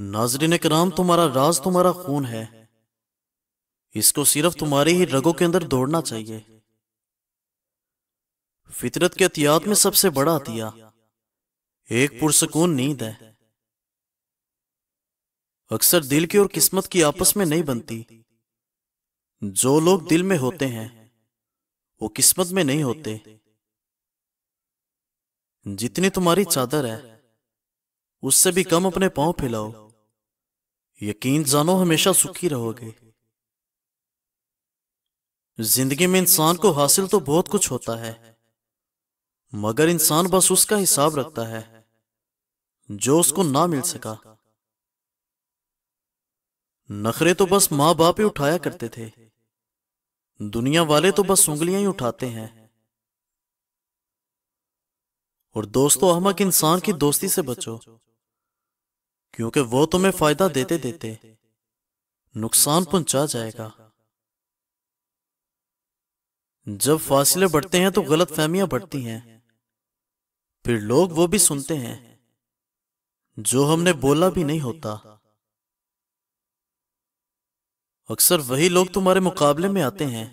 नाजरीन कराम तुम्हारा राज तुम्हारा खून है इसको सिर्फ तुम्हारे ही रगों के अंदर दौड़ना चाहिए फितरत के अतियात में सबसे बड़ा अतिया एक पुरसकून नींद है अक्सर दिल की और किस्मत की आपस में नहीं बनती जो लोग दिल में होते हैं वो किस्मत में नहीं होते जितनी तुम्हारी चादर है उससे भी कम अपने पांव फैलाओ यकीन जानो हमेशा सुखी रहोगे जिंदगी में इंसान को हासिल तो बहुत कुछ होता है मगर इंसान बस उसका हिसाब रखता है जो उसको ना मिल सका नखरे तो बस मां बाप ही उठाया करते थे दुनिया वाले तो बस उंगलियां ही उठाते हैं और दोस्तों अहमक इंसान की दोस्ती से बचो क्योंकि वो तुम्हें फायदा देते देते नुकसान पहुंचा जाएगा जब फासले बढ़ते हैं तो गलत फहमियां बढ़ती हैं फिर लोग वो भी सुनते हैं जो हमने बोला भी नहीं होता अक्सर वही लोग तुम्हारे मुकाबले में आते हैं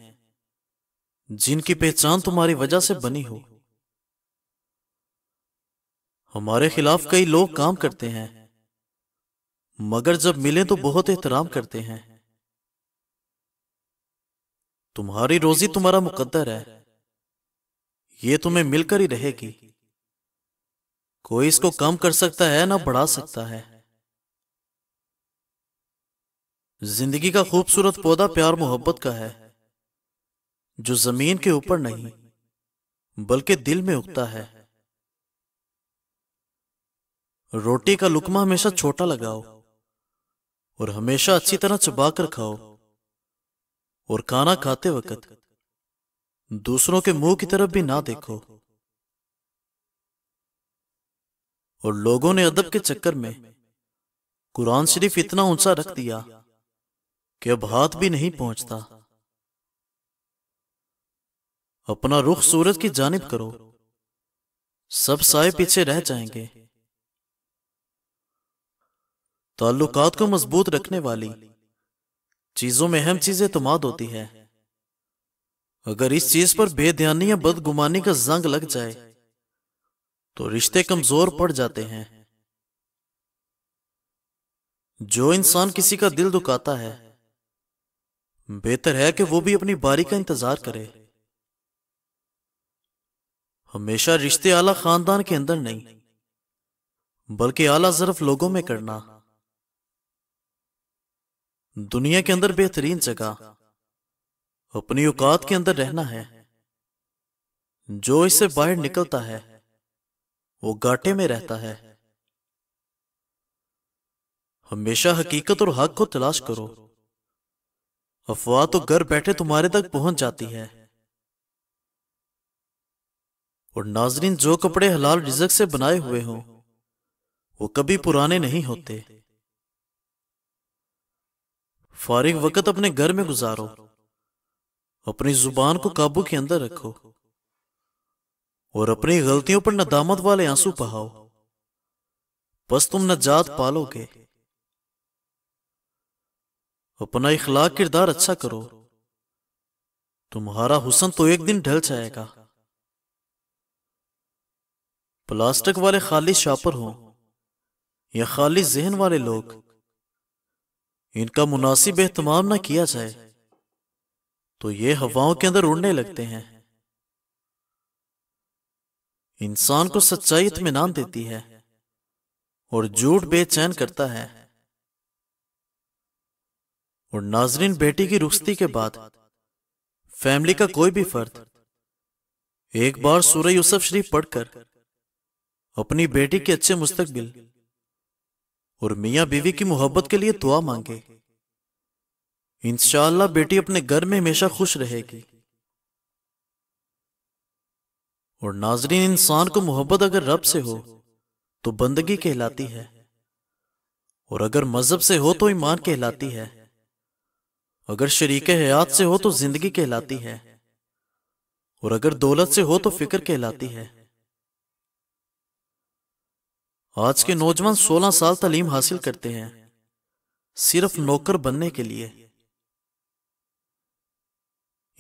जिनकी पहचान तुम्हारी वजह से बनी हो हमारे खिलाफ कई लोग काम करते हैं मगर जब मिले तो बहुत एहतराम करते हैं तुम्हारी रोजी तुम्हारा मुकद्दर है ये तुम्हें मिलकर ही रहेगी कोई इसको कम कर सकता है ना बढ़ा सकता है जिंदगी का खूबसूरत पौधा प्यार मोहब्बत का है जो जमीन के ऊपर नहीं बल्कि दिल में उगता है रोटी का लुकमा हमेशा छोटा लगाओ और हमेशा अच्छी तरह चबाकर खाओ और खाना खाते वक्त दूसरों के मुंह की तरफ भी ना देखो और लोगों ने अदब के चक्कर में कुरान शरीफ इतना ऊंचा रख दिया कि अब हाथ भी नहीं पहुंचता अपना रुख सूरज की जानिब करो सब साए पीछे रह जाएंगे ताल्लुकात को मजबूत रखने वाली चीज़ों में अहम चीज़ें तमाद तो होती है अगर इस चीज़ पर बेध्यानी या बदगुमानी का जंग लग जाए तो रिश्ते कमज़ोर पड़ जाते हैं जो इंसान किसी का दिल दुखाता है बेहतर है कि वो भी अपनी बारी का इंतजार करे हमेशा रिश्ते आला खानदान के अंदर नहीं बल्कि आला जरफ लोगों में करना दुनिया के अंदर बेहतरीन जगह अपनी औकात के अंदर रहना है जो इससे बाहर निकलता है वो घाटे में रहता है हमेशा हकीकत और हक को तलाश करो अफवाह तो घर बैठे तुम्हारे तक पहुंच जाती है और नाजरीन जो कपड़े हलाल रिजक से बनाए हुए हों वो कभी पुराने नहीं होते फारिग वक्त अपने घर में गुजारो अपनी जुबान को काबू के अंदर रखो और अपनी गलतियों पर नदामत वाले आंसू बहाओ बस तुम नजात पालोगे अपना इखलाक किरदार अच्छा करो तुम्हारा हुसन तो एक दिन ढल जाएगा प्लास्टिक वाले खाली शापर हो या खाली जहन वाले लोग इनका मुनासिब एहतमाम ना किया जाए तो ये हवाओं के अंदर उड़ने लगते हैं इंसान को सच्चाई इतमान देती है और झूठ बेचैन करता है और नाजरीन बेटी की रुखती के बाद फैमिली का कोई भी फर्द एक बार सूर्य यूसुफ शरीफ पढ़कर अपनी बेटी के अच्छे मुस्तकबिल और मियाँ बीवी की मोहब्बत के लिए दुआ मांगे इंशाला बेटी अपने घर में हमेशा खुश रहेगी और नाजरीन इंसान को मोहब्बत अगर रब से हो तो बंदगी कहलाती है और अगर मजहब से हो तो ईमान कहलाती है अगर शरीक हयात से हो तो जिंदगी कहलाती है और अगर दौलत से हो तो फिक्र कहलाती है आज के नौजवान 16 साल तालीम हासिल करते हैं सिर्फ नौकर बनने के लिए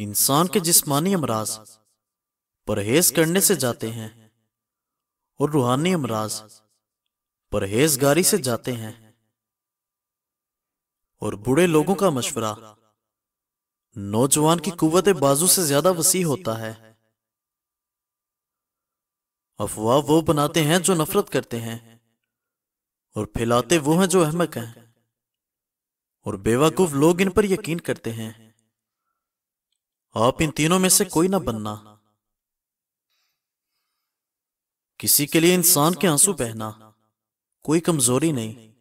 इंसान के जिस्मानी अमराज परहेज करने से जाते हैं और रूहानी अमराज परहेजगारी से जाते हैं और बूढ़े लोगों का मशवरा नौजवान की कुवत बाजू से ज्यादा वसी होता है अफवाह वो बनाते हैं जो नफरत करते हैं और फैलाते वो हैं जो अहमक हैं और बेवकूफ लोग इन पर यकीन करते हैं आप इन तीनों में से कोई ना बनना किसी के लिए इंसान के आंसू बहना कोई कमजोरी नहीं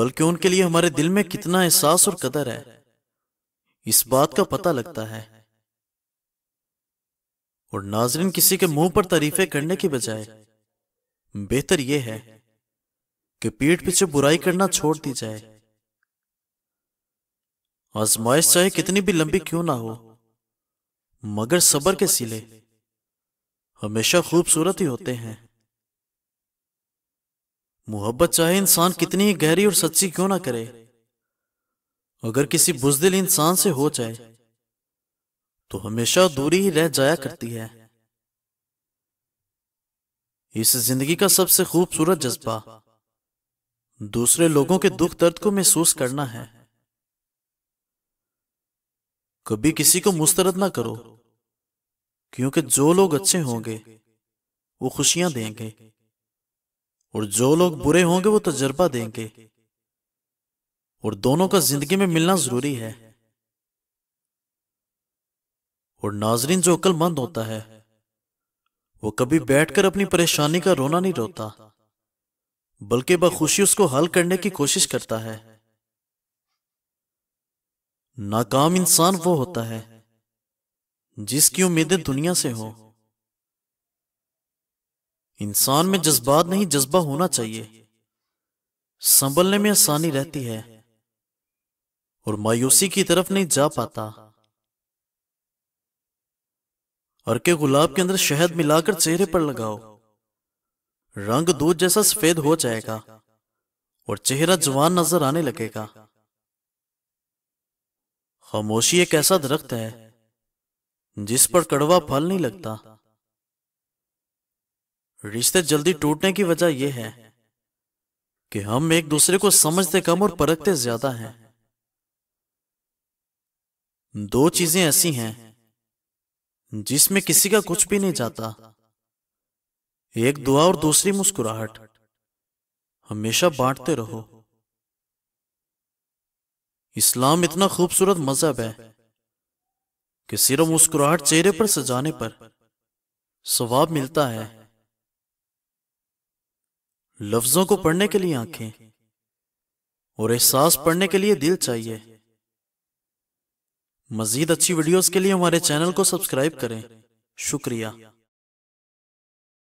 बल्कि उनके लिए हमारे दिल में कितना एहसास और कदर है इस बात का पता लगता है और नाजरीन किसी के मुंह पर तारीफे करने की बजाय बेहतर यह है कि पीठ पीछे बुराई करना छोड़ दी जाए आजमाइश चाहे कितनी भी लंबी क्यों ना हो मगर सबर के सिले हमेशा खूबसूरत ही होते हैं मोहब्बत चाहे इंसान कितनी ही गहरी और सच्ची क्यों ना करे अगर किसी बुजदिल इंसान से हो जाए तो हमेशा दूरी ही रह जाया करती है इस जिंदगी का सबसे खूबसूरत जज्बा दूसरे लोगों के दुख दर्द को महसूस करना है कभी किसी को मुस्तरद ना करो क्योंकि जो लोग अच्छे होंगे वो खुशियां देंगे और जो लोग बुरे होंगे वो तजर्बा देंगे और दोनों का जिंदगी में मिलना जरूरी है और नाजरीन जो अक्लमंद होता है वो कभी बैठकर अपनी परेशानी का रोना नहीं रोता बल्कि बखुशी उसको हल करने की कोशिश करता है नाकाम इंसान वो होता है जिसकी उम्मीदें दुनिया से हो इंसान में जज्बात नहीं जज्बा होना चाहिए संभलने में आसानी रहती है और मायूसी की तरफ नहीं जा पाता और के गुलाब के अंदर शहद मिलाकर चेहरे पर लगाओ रंग दूध जैसा सफेद हो जाएगा और चेहरा जवान नजर आने लगेगा खामोशी एक ऐसा दरख्त है जिस पर कड़वा फल नहीं लगता रिश्ते जल्दी टूटने की वजह यह है कि हम एक दूसरे को समझते कम और परखते ज्यादा हैं दो चीजें ऐसी हैं जिसमें किसी का कुछ भी नहीं जाता एक दुआ और दूसरी मुस्कुराहट हमेशा बांटते रहो इस्लाम इतना खूबसूरत मजहब है कि सिर्फ मुस्कुराहट चेहरे पर सजाने पर स्वाब मिलता है लफ्जों को पढ़ने के लिए आंखें और एहसास पढ़ने के लिए दिल चाहिए मजीद अच्छी वीडियोस के लिए हमारे चैनल को सब्सक्राइब करें शुक्रिया